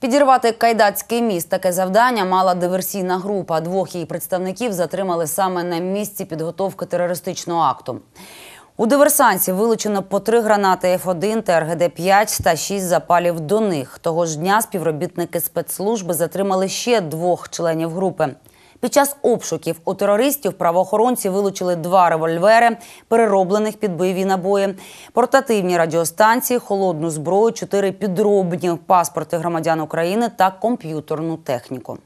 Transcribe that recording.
Підірвати кайдацький міст таке завдання мала диверсійна група. Двох її представників затримали саме на місці підготовки терористичного акту. У диверсанці вилучено по три гранати Ф1, ТРГД-5 та шість запалів до них. Того ж дня співробітники спецслужби затримали ще двох членів групи. Під час обшуків у терористів правоохоронці вилучили два револьвери, перероблених під бойові набої, портативні радіостанції, холодну зброю, чотири підробні паспорти громадян України та комп'ютерну техніку.